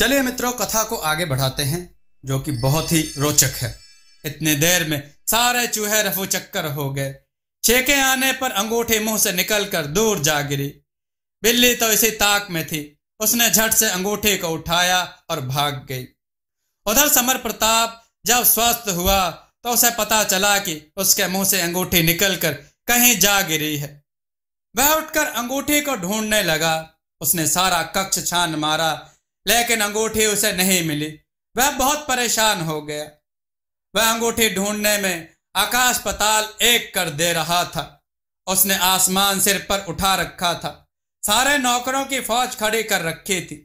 चलिए मित्रों कथा को आगे बढ़ाते हैं जो कि बहुत ही रोचक है इतने देर में सारे चूहे रफू चक्कर हो गए छेके आने पर अंगूठे मुंह से निकलकर दूर जा गिरी बिल्ली तो इसी ताक में थी उसने झट से अंगूठी को उठाया और भाग गई उधर समर प्रताप जब स्वस्थ हुआ तो उसे पता चला कि उसके मुंह से अंगूठी निकलकर कहीं जा गिरी है वह उठकर अंगूठी को ढूंढने लगा उसने सारा कक्ष छान मारा लेकिन अंगूठी उसे नहीं मिली वह बहुत परेशान हो गया वह अंगूठी ढूंढने में आकाश पताल एक कर दे रहा था उसने आसमान सिर पर उठा रखा था सारे नौकरों की फौज खड़ी कर रखी थी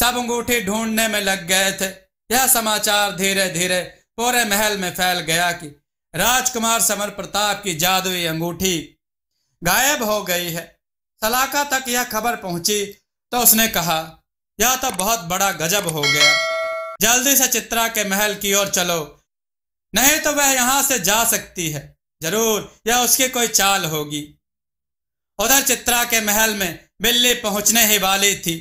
सब अंगूठी ढूंढने में लग गए थे यह समाचार धीरे धीरे पूरे महल में फैल गया कि राजकुमार समर प्रताप की जादुई अंगूठी गायब हो गई है सलाका तक यह खबर पहुंची तो उसने कहा यह तो बहुत बड़ा गजब हो गया जल्दी से चित्रा के महल की ओर चलो नहीं तो वह यहां से जा सकती है जरूर यह उसकी कोई चाल होगी उधर चित्रा के महल में बिल्ली पहुंचने ही वाली थी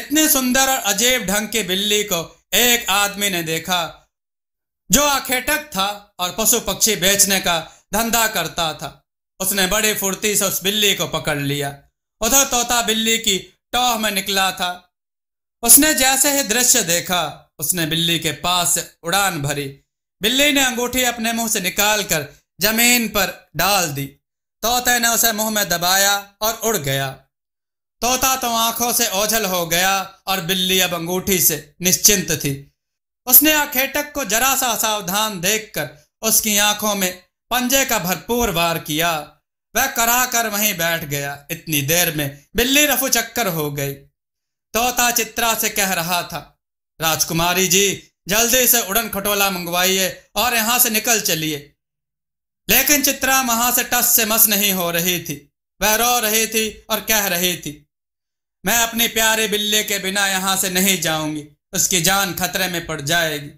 इतने सुंदर और अजीब ढंग की बिल्ली को एक आदमी ने देखा जो आखेटक था और पशु पक्षी बेचने का धंधा करता था उसने बड़ी फुर्ती से उस बिल्ली को पकड़ लिया उधर तोता बिल्ली की टोह में निकला था उसने जैसे ही दृश्य देखा उसने बिल्ली के पास से उड़ान भरी बिल्ली ने अंगूठी अपने मुंह से निकाल कर जमीन पर डाल दी तोते ने उसे मुंह में दबाया और उड़ गया तोता तो आंखों से ओझल हो गया और बिल्ली अब अंगूठी से निश्चिंत थी उसने आखेटक को जरा सा सावधान देखकर उसकी आंखों में पंजे का भरपूर वार किया वह कराकर वहीं बैठ गया इतनी देर में बिल्ली रफू चक्कर हो गई तोता चित्रा से कह रहा था राजकुमारी जी जल्दी से उड़न खटोला मंगवाइए और यहां से निकल चलिए लेकिन चित्रा वहां से टस से मस नहीं हो रही थी वह रो रही थी और कह रही थी मैं अपने प्यारे बिल्ले के बिना यहां से नहीं जाऊंगी उसकी जान खतरे में पड़ जाएगी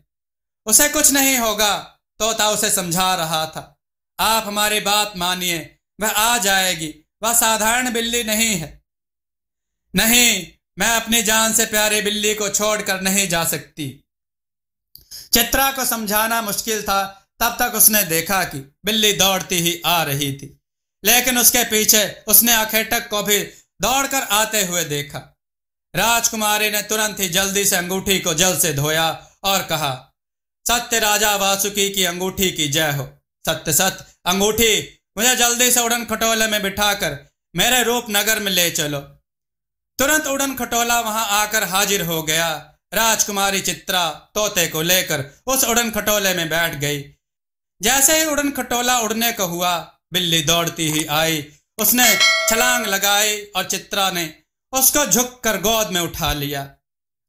उसे कुछ नहीं होगा तोता उसे समझा रहा था आप हमारी बात मानिए वह आ जाएगी वह साधारण बिल्ली नहीं है नहीं मैं अपनी जान से प्यारे बिल्ली को छोड़कर नहीं जा सकती चित्रा को समझाना मुश्किल था तब तक उसने देखा कि बिल्ली दौड़ती ही आ रही थी लेकिन उसके पीछे उसने अखेटक को भी दौड़कर आते हुए देखा राजकुमारी ने तुरंत ही जल्दी से अंगूठी को जल से धोया और कहा सत्य राजा वासुकी की अंगूठी की जय हो सत्य सत्य अंगूठी मुझे जल्दी से उड़न खटोले में बिठाकर मेरे रूप नगर में ले चलो तुरंत उड़न खटोला वहां आकर हाजिर हो गया राजकुमारी चित्रा तोते को लेकर उस उड़न खटोले में बैठ गई जैसे ही उड़न खटोला उड़ने को हुआ बिल्ली दौड़ती ही आई उसने छलांग लगाई और चित्रा ने उसको झुक कर गोद में उठा लिया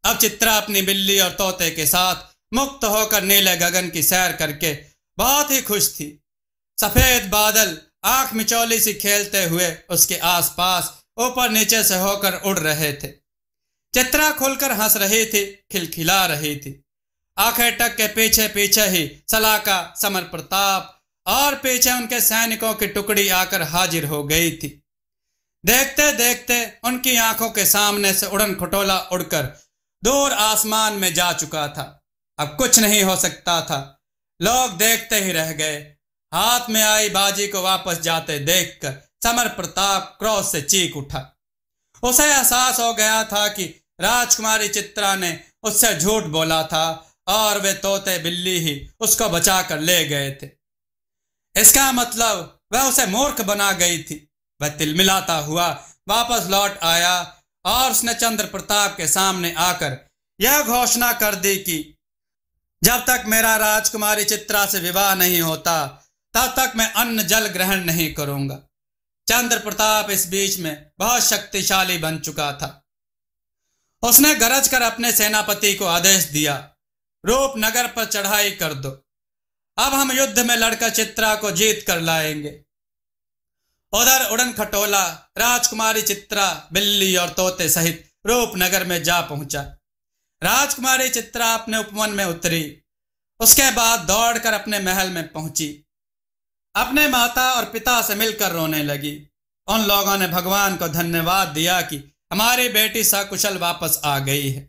अब चित्रा अपनी बिल्ली और तोते के साथ मुक्त होकर नीले गगन की सैर करके बहुत ही खुश थी सफेद बादल आंख मिचौली सी खेलते हुए उसके आसपास ऊपर नीचे से होकर उड़ रहे थे चित्रा खोलकर हंस रहे थे खिलखिला रहे थे आखिर टक के पीछे पीछे ही सलाका समर प्रताप और पीछे उनके सैनिकों की टुकड़ी आकर हाजिर हो गई थी देखते देखते उनकी आंखों के सामने से उड़न खटोला उड़कर दूर आसमान में जा चुका था अब कुछ नहीं हो सकता था लोग देखते ही रह गए हाथ में आई बाजी को वापस जाते देखकर समर प्रताप क्रॉस से चीख उठा उसे एहसास हो गया था कि राजकुमारी चित्रा ने उससे झूठ बोला था और वे तोते बिल्ली ही उसको बचा कर ले गए थे इसका मतलब वह उसे मूर्ख बना गई थी वह तिलमिलाता हुआ वापस लौट आया और उसने चंद्र प्रताप के सामने आकर यह घोषणा कर दी कि जब तक मेरा राजकुमारी चित्रा से विवाह नहीं होता तब तक मैं अन्न जल ग्रहण नहीं करूंगा चंद्र प्रताप इस बीच में बहुत शक्तिशाली बन चुका था उसने गरज कर अपने सेनापति को आदेश दिया रूपनगर पर चढ़ाई कर दो अब हम युद्ध में लड़कर चित्रा को जीत कर लाएंगे उधर उड़न खटोला राजकुमारी चित्रा बिल्ली और तोते सहित रूपनगर में जा पहुंचा राजकुमारी चित्रा अपने उपवन में उतरी उसके बाद दौड़कर अपने महल में पहुंची अपने माता और पिता से मिलकर रोने लगी उन लोगों ने भगवान को धन्यवाद दिया कि हमारी बेटी सकुशल वापस आ गई है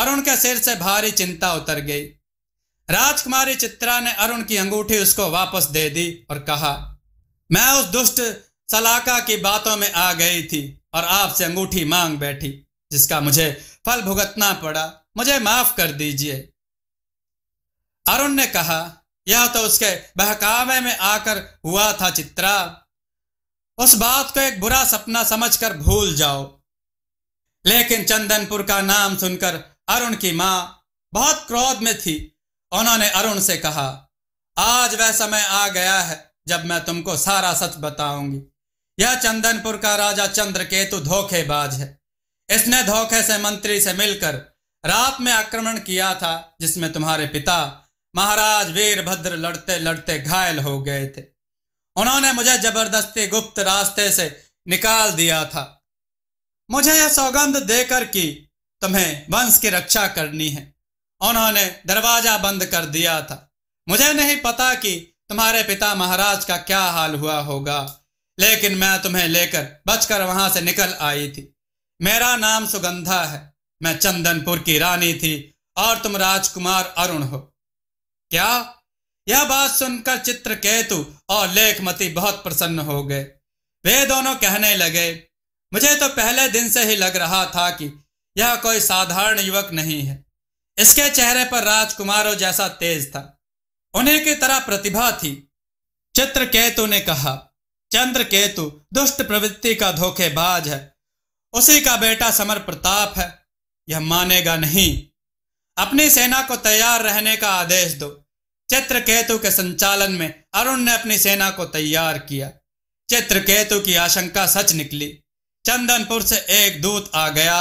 अरुण के सिर से भारी चिंता उतर गई राजकुमारी चित्रा ने अरुण की अंगूठी उसको वापस दे दी और कहा मैं उस दुष्ट सलाका की बातों में आ गई थी और आपसे अंगूठी मांग बैठी जिसका मुझे फल भुगतना पड़ा मुझे माफ कर दीजिए अरुण ने कहा यह तो उसके बहकावे में आकर हुआ था चित्रा उस बात को एक बुरा सपना समझकर भूल जाओ लेकिन चंदनपुर का नाम सुनकर अरुण की माँ बहुत क्रोध में थी उन्होंने अरुण से कहा आज वह समय आ गया है जब मैं तुमको सारा सच बताऊंगी यह चंदनपुर का राजा चंद्रकेतु धोखेबाज है इसने धोखे से मंत्री से मिलकर रात में आक्रमण किया था जिसमें तुम्हारे पिता महाराज वीरभद्र लड़ते लड़ते घायल हो गए थे उन्होंने मुझे जबरदस्ती गुप्त रास्ते से निकाल दिया था मुझे यह सौगंध देकर कि तुम्हें वंश की रक्षा करनी है उन्होंने दरवाजा बंद कर दिया था मुझे नहीं पता कि तुम्हारे पिता महाराज का क्या हाल हुआ होगा लेकिन मैं तुम्हें लेकर बचकर वहां से निकल आई थी मेरा नाम सुगंधा है मैं चंदनपुर की रानी थी और तुम राजकुमार अरुण हो क्या यह बात सुनकर चित्रकेतु और लेखमती बहुत प्रसन्न हो गए वे दोनों कहने लगे मुझे तो पहले दिन से ही लग रहा था कि यह कोई साधारण युवक नहीं है इसके चेहरे पर राजकुमारों जैसा तेज था उन्हें की तरह प्रतिभा थी चित्रकेतु ने कहा चंद्रकेतु दुष्ट प्रवृत्ति का धोखेबाज है उसी का बेटा समर प्रताप है यह मानेगा नहीं अपनी सेना को तैयार रहने का आदेश दो चित्रकेतु के संचालन में अरुण ने अपनी सेना को तैयार किया केतु की आशंका सच निकली चंदनपुर से एक दूत आ गया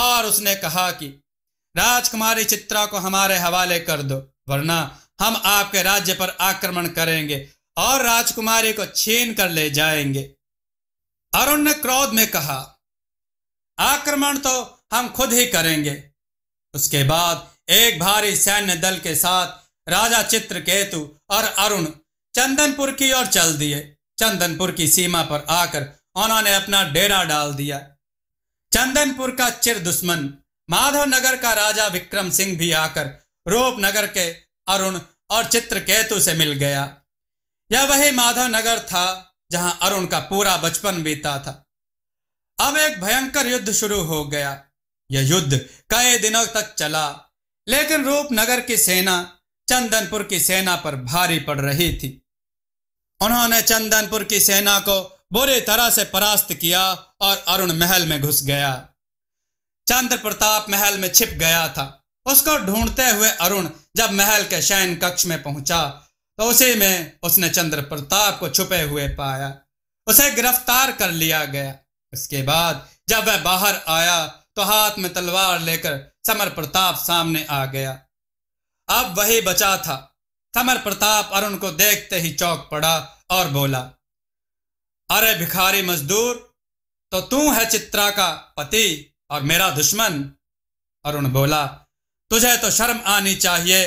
और उसने कहा कि राजकुमारी चित्रा को हमारे हवाले कर दो वरना हम आपके राज्य पर आक्रमण करेंगे और राजकुमारी को छीन कर ले जाएंगे अरुण ने क्रोध में कहा आक्रमण तो हम खुद ही करेंगे उसके बाद एक भारी सैन्य दल के साथ राजा चित्रकेतु और अरुण चंदनपुर की ओर चल दिए चंदनपुर की सीमा पर आकर उन्होंने अपना डेरा डाल दिया चंदनपुर का चिर दुश्मन माधव नगर का राजा विक्रम सिंह भी आकर रूपनगर के अरुण और चित्रकेतु से मिल गया यह वही माधव नगर था जहां अरुण का पूरा बचपन बीता था अब एक भयंकर युद्ध शुरू हो गया यह युद्ध कई दिनों तक चला लेकिन रूपनगर की सेना चंदनपुर की सेना पर भारी पड़ रही थी उन्होंने चंदनपुर की सेना को बुरी तरह से परास्त किया और अरुण महल में घुस गया चंद्र प्रताप महल में छिप गया था उसको ढूंढते हुए अरुण जब महल के शयन कक्ष में पहुंचा तो उसी में उसने चंद्र प्रताप को छुपे हुए पाया उसे गिरफ्तार कर लिया गया उसके बाद जब वह बाहर आया तो हाथ में तलवार लेकर समर प्रताप सामने आ गया अब वही बचा था समर प्रताप अरुण को देखते ही चौक पड़ा और बोला अरे भिखारी मजदूर तो तू है चित्रा का पति और मेरा दुश्मन अरुण बोला तुझे तो शर्म आनी चाहिए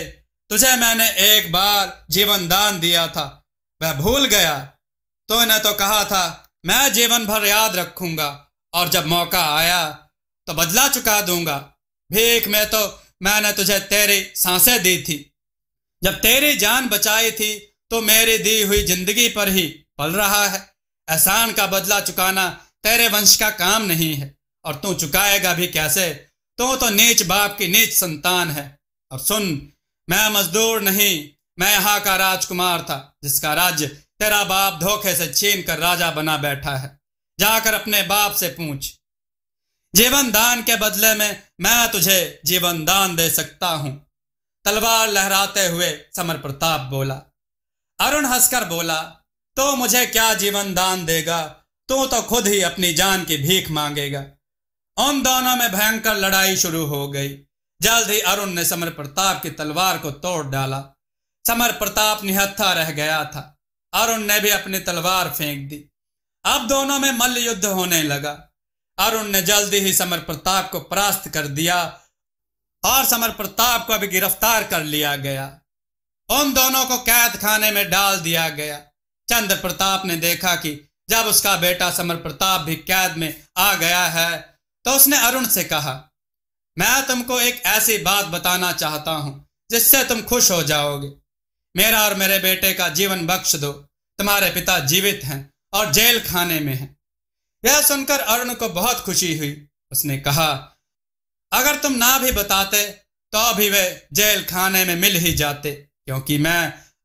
तुझे मैंने एक बार जीवन दान दिया था वह भूल गया तूने तो कहा था मैं जीवन भर याद रखूंगा और जब मौका आया तो बदला चुका दूंगा भेख में तो मैंने तुझे तेरी सांसें दी थी जब तेरी जान बचाई थी तो मेरी दी हुई जिंदगी पर ही पल रहा है एहसान का बदला चुकाना तेरे वंश का काम नहीं है और तू चुकाएगा भी कैसे तू तो नीच बाप की नीच संतान है और सुन मैं मजदूर नहीं मैं यहाँ का राजकुमार था जिसका राज्य तेरा बाप धोखे से छीन कर राजा बना बैठा है जाकर अपने बाप से पूछ जीवन दान के बदले में मैं तुझे जीवन दान दे सकता हूं तलवार लहराते हुए समर प्रताप बोला अरुण हंसकर बोला तो मुझे क्या जीवन दान देगा तू तो खुद ही अपनी जान की भीख मांगेगा उन दोनों में भयंकर लड़ाई शुरू हो गई जल्द ही अरुण ने समर प्रताप की तलवार को तोड़ डाला समर प्रताप निहत्था रह गया था अरुण ने भी अपनी तलवार फेंक दी अब दोनों में मल्ल युद्ध होने लगा अरुण ने जल्दी ही समर प्रताप को परास्त कर दिया और समर प्रताप को भी गिरफ्तार कर लिया गया उन दोनों को कैद खाने में डाल दिया गया चंद्र प्रताप ने देखा कि जब उसका बेटा समर प्रताप भी कैद में आ गया है तो उसने अरुण से कहा मैं तुमको एक ऐसी बात बताना चाहता हूं जिससे तुम खुश हो जाओगे मेरा और मेरे बेटे का जीवन बख्श दो तुम्हारे पिता जीवित हैं और जेल खाने में हैं यह सुनकर अरुण को बहुत खुशी हुई उसने कहा अगर तुम ना भी बताते तो भी वे जेल खाने में मिल ही जाते क्योंकि मैं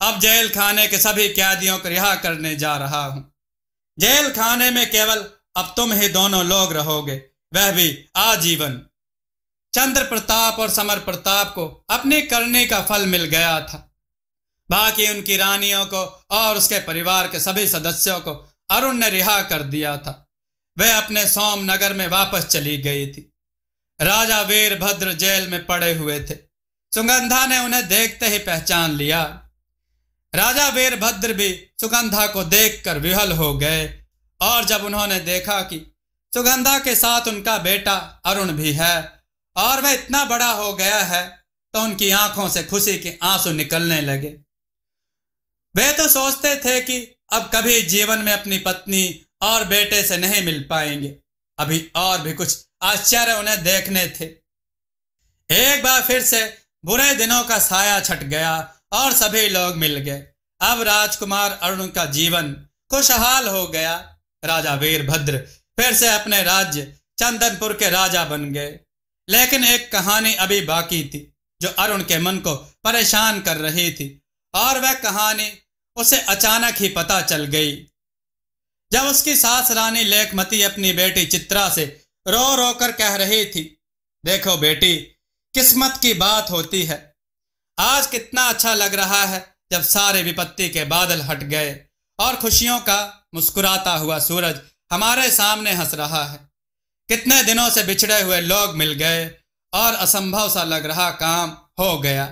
अब जेल खाने के सभी कैदियों को रिहा करने जा रहा हूं जेल खाने में केवल अब तुम ही दोनों लोग रहोगे वह भी आजीवन चंद्र प्रताप और समर प्रताप को अपने करने का फल मिल गया था बाकी उनकी रानियों को और उसके परिवार के सभी सदस्यों को अरुण ने रिहा कर दिया था वह अपने सोमनगर में वापस चली गई थी राजा वीरभद्र जेल में पड़े हुए थे सुगंधा ने उन्हें देखते ही पहचान लिया राजा वीरभद्र भी सुगंधा को देखकर विहल हो गए और जब उन्होंने देखा कि सुगंधा के साथ उनका बेटा अरुण भी है और वह इतना बड़ा हो गया है तो उनकी आंखों से खुशी के आंसू निकलने लगे वे तो सोचते थे कि अब कभी जीवन में अपनी पत्नी और बेटे से नहीं मिल पाएंगे अभी और भी कुछ आश्चर्य उन्हें देखने थे एक बार फिर से बुरे दिनों का साया छट गया और सभी लोग मिल गए अब राजकुमार अरुण का जीवन खुशहाल हो गया राजा वीरभद्र फिर से अपने राज्य चंदनपुर के राजा बन गए लेकिन एक कहानी अभी बाकी थी जो अरुण के मन को परेशान कर रही थी और वह कहानी उसे अचानक ही पता चल गई जब उसकी सास रानी लेखमती अपनी बेटी चित्रा से रो रो कर कह रही थी देखो बेटी किस्मत की बात होती है आज कितना अच्छा लग रहा है जब सारे विपत्ति के बादल हट गए और खुशियों का मुस्कुराता हुआ सूरज हमारे सामने हंस रहा है कितने दिनों से बिछड़े हुए लोग मिल गए और असंभव सा लग रहा काम हो गया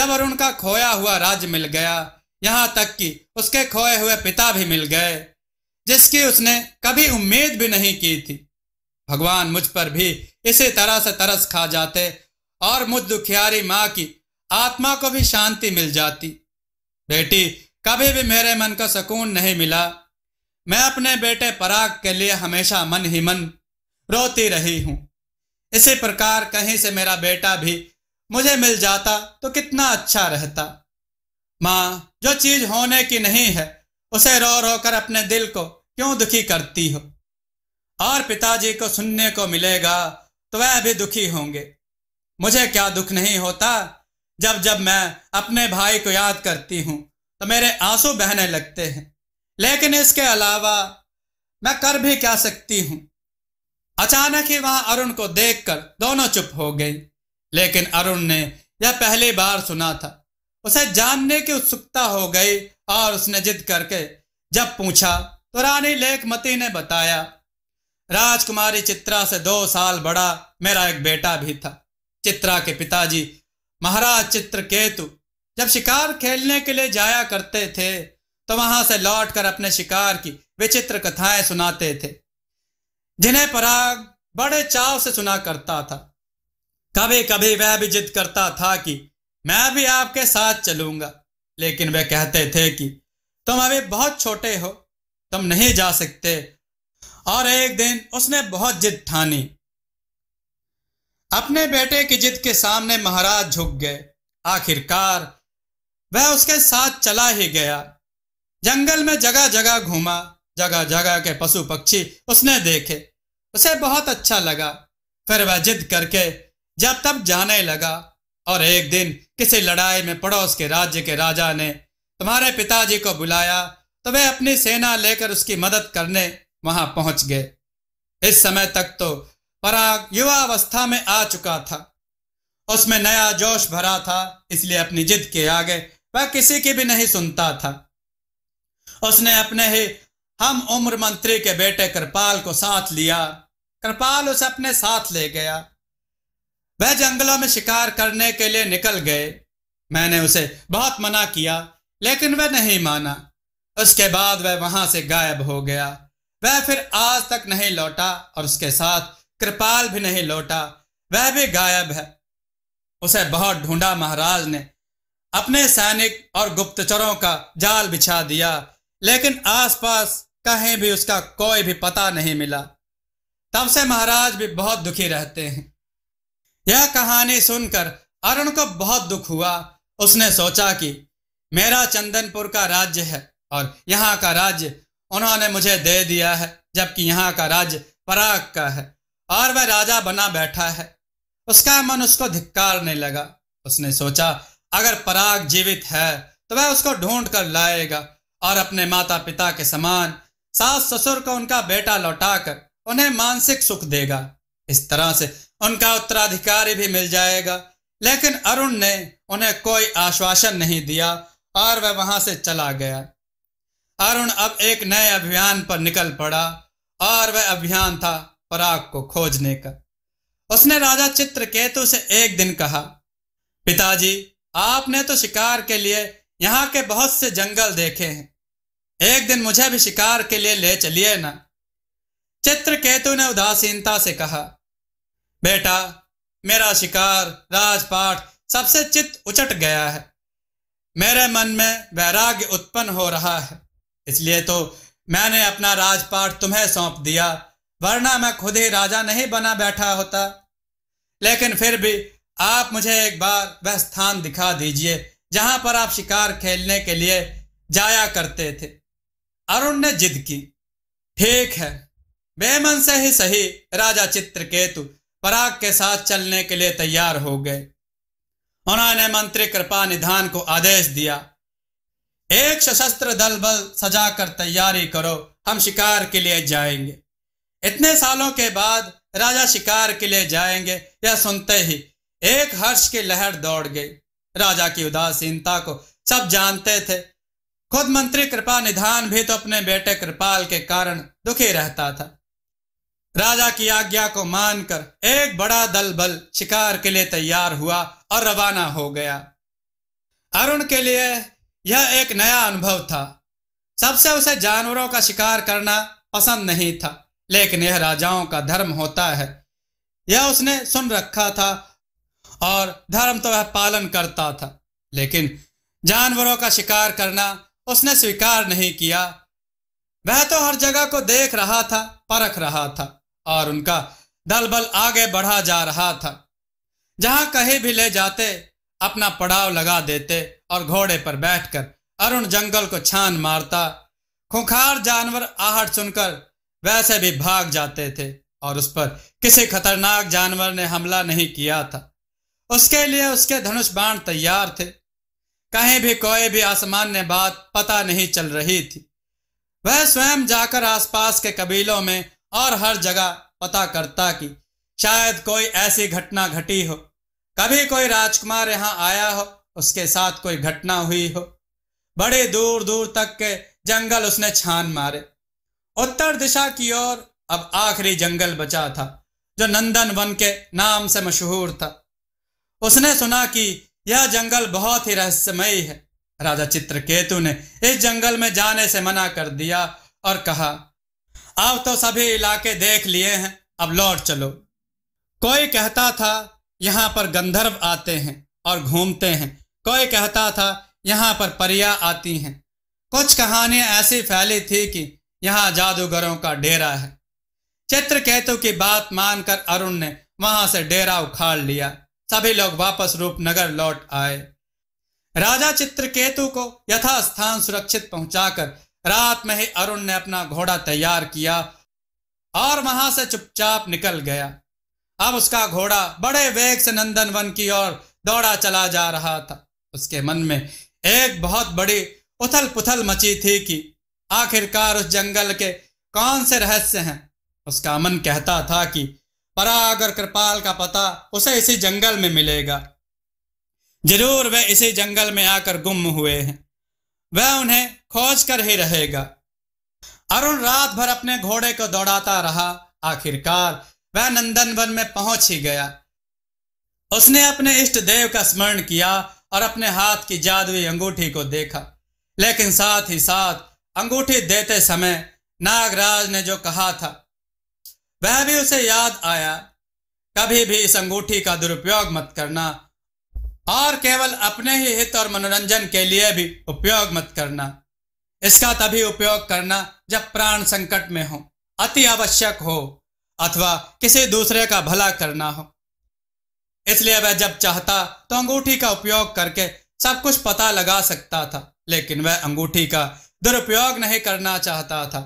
जब अरुण का खोया हुआ राज्य मिल गया यहाँ तक कि उसके खोए हुए पिता भी मिल गए जिसकी उसने कभी उम्मीद भी नहीं की थी भगवान मुझ पर भी इसी तरह से तरस खा जाते और मुझ दुखियारी माँ की आत्मा को भी शांति मिल जाती बेटी कभी भी मेरे मन को सुकून नहीं मिला मैं अपने बेटे पराग के लिए हमेशा मन ही मन रोती रही हूं इसी प्रकार कहीं से मेरा बेटा भी मुझे मिल जाता तो कितना अच्छा रहता माँ जो चीज होने की नहीं है उसे रो रो कर अपने दिल को क्यों दुखी करती हो और पिताजी को सुनने को मिलेगा तो वह भी दुखी होंगे मुझे क्या दुख नहीं होता जब जब मैं अपने भाई को याद करती हूं तो मेरे आंसू बहने लगते हैं लेकिन इसके अलावा मैं कर भी क्या सकती हूं अचानक ही वहां अरुण को देखकर दोनों चुप हो गई लेकिन अरुण ने यह पहली बार सुना था उसे जानने की उत्सुकता हो गई और उसने जिद करके जब पूछा पुरानी लेखमती ने बताया राजकुमारी चित्रा से दो साल बड़ा मेरा एक बेटा भी था चित्रा के पिताजी महाराज चित्रकेतु जब शिकार खेलने के लिए जाया करते थे तो वहां से लौटकर अपने शिकार की विचित्र कथाएं सुनाते थे जिन्हें पराग बड़े चाव से सुना करता था कभी कभी वह भी जिद करता था कि मैं भी आपके साथ चलूंगा लेकिन वे कहते थे कि तुम अभी बहुत छोटे हो तुम नहीं जा सकते और एक दिन उसने बहुत जिद ठानी अपने बेटे की जिद के सामने महाराज झुक गए आखिरकार वह उसके साथ चला ही गया जंगल में जगह जगह घूमा जगह जगह के पशु पक्षी उसने देखे उसे बहुत अच्छा लगा फिर वह जिद करके जब तब जाने लगा और एक दिन किसी लड़ाई में पड़ोस के राज्य के राजा ने तुम्हारे पिताजी को बुलाया तो वह अपनी सेना लेकर उसकी मदद करने वहां पहुंच गए इस समय तक तो पराग युवा अवस्था में आ चुका था उसमें नया जोश भरा था इसलिए अपनी जिद के आगे वह किसी की भी नहीं सुनता था उसने अपने ही हम उम्र मंत्री के बेटे कृपाल को साथ लिया कृपाल उसे अपने साथ ले गया वह जंगलों में शिकार करने के लिए निकल गए मैंने उसे बहुत मना किया लेकिन वह नहीं माना उसके बाद वह वहां से गायब हो गया वह फिर आज तक नहीं लौटा और उसके साथ कृपाल भी नहीं लौटा वह भी गायब है उसे बहुत ढूंढा महाराज ने अपने सैनिक और गुप्तचरों का जाल बिछा दिया लेकिन आसपास कहीं भी उसका कोई भी पता नहीं मिला तब से महाराज भी बहुत दुखी रहते हैं यह कहानी सुनकर अरुण को बहुत दुख हुआ उसने सोचा कि मेरा चंदनपुर का राज्य है और यहाँ का राज्य उन्होंने मुझे दे दिया है जबकि यहाँ का राज्य पराग का है और वह राजा बना बैठा है उसका मन उसको धिक्कारने लगा उसने सोचा अगर पराग जीवित है तो वह उसको ढूंढ कर लाएगा और अपने माता पिता के समान सास ससुर को उनका बेटा लौटाकर उन्हें मानसिक सुख देगा इस तरह से उनका उत्तराधिकारी भी मिल जाएगा लेकिन अरुण ने उन्हें कोई आश्वासन नहीं दिया और वह वहां से चला गया अरुण अब एक नए अभियान पर निकल पड़ा और वह अभियान था पराग को खोजने का उसने राजा चित्रकेतु से एक दिन कहा पिताजी आपने तो शिकार के लिए यहाँ के बहुत से जंगल देखे हैं एक दिन मुझे भी शिकार के लिए ले चलिए ना चित्रकेतु ने उदासीनता से कहा बेटा मेरा शिकार राजपाट सबसे चित्त उचट गया है मेरे मन में वैराग्य उत्पन्न हो रहा है इसलिए तो मैंने अपना राजपाट तुम्हें सौंप दिया वरना मैं खुद ही राजा नहीं बना बैठा होता लेकिन फिर भी आप मुझे एक बार वह स्थान दिखा दीजिए जहां पर आप शिकार खेलने के लिए जाया करते थे अरुण ने जिद की ठीक है बेमन से ही सही राजा चित्रकेतु पराग के साथ चलने के लिए तैयार हो गए उन्होंने मंत्री कृपा निधान को आदेश दिया एक सशस्त्र दल बल सजा कर तैयारी करो हम शिकार के लिए जाएंगे इतने सालों के बाद राजा शिकार के लिए जाएंगे यह सुनते ही एक हर्ष की लहर दौड़ गई राजा की उदासीनता को सब जानते थे खुद मंत्री कृपा निधान भी तो अपने बेटे कृपाल के कारण दुखी रहता था राजा की आज्ञा को मानकर एक बड़ा दल बल शिकार के लिए तैयार हुआ और रवाना हो गया अरुण के लिए यह एक नया अनुभव था सबसे उसे जानवरों का शिकार करना पसंद नहीं था लेकिन यह राजाओं का धर्म होता है यह उसने सुन रखा था और धर्म तो वह पालन करता था लेकिन जानवरों का शिकार करना उसने स्वीकार नहीं किया वह तो हर जगह को देख रहा था परख रहा था और उनका दलबल आगे बढ़ा जा रहा था जहां कहीं भी ले जाते अपना पड़ाव लगा देते और घोड़े पर बैठकर अरुण जंगल को छान मारता खुखार जानवर आहट सुनकर वैसे भी भाग जाते थे और उस पर किसी खतरनाक जानवर ने हमला नहीं किया था उसके लिए उसके धनुष बाण तैयार थे कहीं भी कोई भी आसमान ने बात पता नहीं चल रही थी वह स्वयं जाकर आसपास के कबीलों में और हर जगह पता करता कि शायद कोई ऐसी घटना घटी हो कभी कोई राजकुमार यहाँ आया हो उसके साथ कोई घटना हुई हो बड़े दूर दूर तक के जंगल उसने छान मारे उत्तर दिशा की ओर अब आखिरी जंगल बचा था जो नंदन वन के नाम से मशहूर था उसने सुना कि यह जंगल बहुत ही रहस्यमयी है राजा चित्रकेतु ने इस जंगल में जाने से मना कर दिया और कहा अब तो सभी इलाके देख लिए हैं अब लौट चलो कोई कहता था यहाँ पर गंधर्व आते हैं और घूमते हैं कोई कहता था यहाँ पर परिया आती हैं कुछ कहानियां ऐसी फैली थी कि यहाँ जादूगरों का डेरा है चित्रकेतु की बात मानकर अरुण ने वहां से डेरा उखाड़ लिया सभी लोग वापस रूपनगर लौट आए राजा चित्रकेतु को यथास्थान सुरक्षित पहुंचाकर रात में ही अरुण ने अपना घोड़ा तैयार किया और वहां से चुपचाप निकल गया अब उसका घोड़ा बड़े वेग से नंदनवन की ओर दौड़ा चला जा रहा था उसके मन में एक बहुत बड़ी उथल पुथल मची थी कि आखिरकार उस जंगल के कौन से रहस्य हैं उसका मन कहता था कि पराग और कृपाल का पता उसे इसी जंगल में मिलेगा जरूर वह इसी जंगल में आकर गुम हुए हैं वह उन्हें खोज कर ही रहेगा अरुण रात भर अपने घोड़े को दौड़ाता रहा आखिरकार वह नंदन वन में पहुंच ही गया उसने अपने इष्ट देव का स्मरण किया और अपने हाथ की जादुई अंगूठी को देखा लेकिन साथ ही साथ अंगूठी देते समय नागराज ने जो कहा था वह भी उसे याद आया कभी भी इस अंगूठी का दुरुपयोग मत करना और केवल अपने ही हित और मनोरंजन के लिए भी उपयोग मत करना इसका तभी उपयोग करना जब प्राण संकट में हो अति आवश्यक हो अथवा किसी दूसरे का भला करना हो इसलिए वह जब चाहता तो अंगूठी का उपयोग करके सब कुछ पता लगा सकता था लेकिन वह अंगूठी का दुरुपयोग नहीं करना चाहता था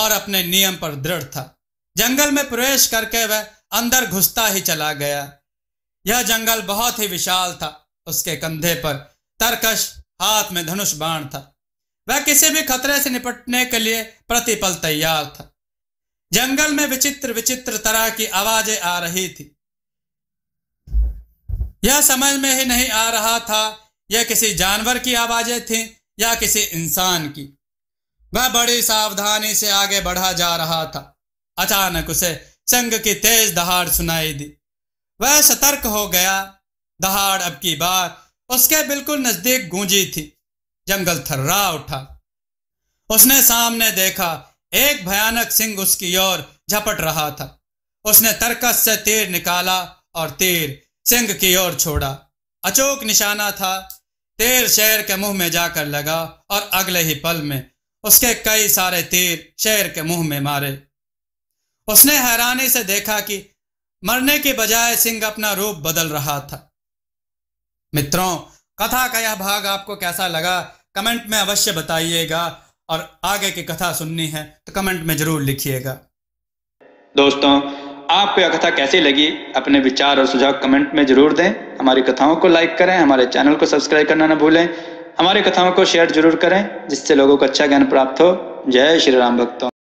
और अपने नियम पर दृढ़ था जंगल में प्रवेश करके वह अंदर घुसता ही चला गया यह जंगल बहुत ही विशाल था उसके कंधे पर तरकश हाथ में धनुष बाण था वह किसी भी खतरे से निपटने के लिए प्रतिपल तैयार था जंगल में विचित्र विचित्र तरह की आवाजें आ रही थी यह समझ में ही नहीं आ रहा था यह किसी जानवर की आवाजें थीं या किसी इंसान की वह बड़ी सावधानी से आगे बढ़ा जा रहा था अचानक उसे संग की तेज दहाड़ सुनाई दी वह सतर्क हो गया दहाड़ अब की बार उसके बिल्कुल नजदीक गूंजी थी जंगल थर्रा उठा उसने सामने देखा एक भयानक सिंह उसकी ओर झपट रहा था उसने तरकस से तीर निकाला और तीर सिंह की ओर छोड़ा अचूक निशाना था तीर शेर के मुंह में जाकर लगा और अगले ही पल में उसके कई सारे तीर शेर के मुंह में मारे उसने हैरानी से देखा कि मरने के बजाय सिंह अपना रूप बदल रहा था मित्रों कथा का यह भाग आपको कैसा लगा कमेंट में अवश्य बताइएगा और आगे की कथा सुननी है तो कमेंट में जरूर लिखिएगा दोस्तों आपको यह कथा कैसी लगी अपने विचार और सुझाव कमेंट में जरूर दें हमारी कथाओं को लाइक करें हमारे चैनल को सब्सक्राइब करना ना भूलें हमारी कथाओं को शेयर जरूर करें जिससे लोगों को अच्छा ज्ञान प्राप्त हो जय श्री राम भक्तों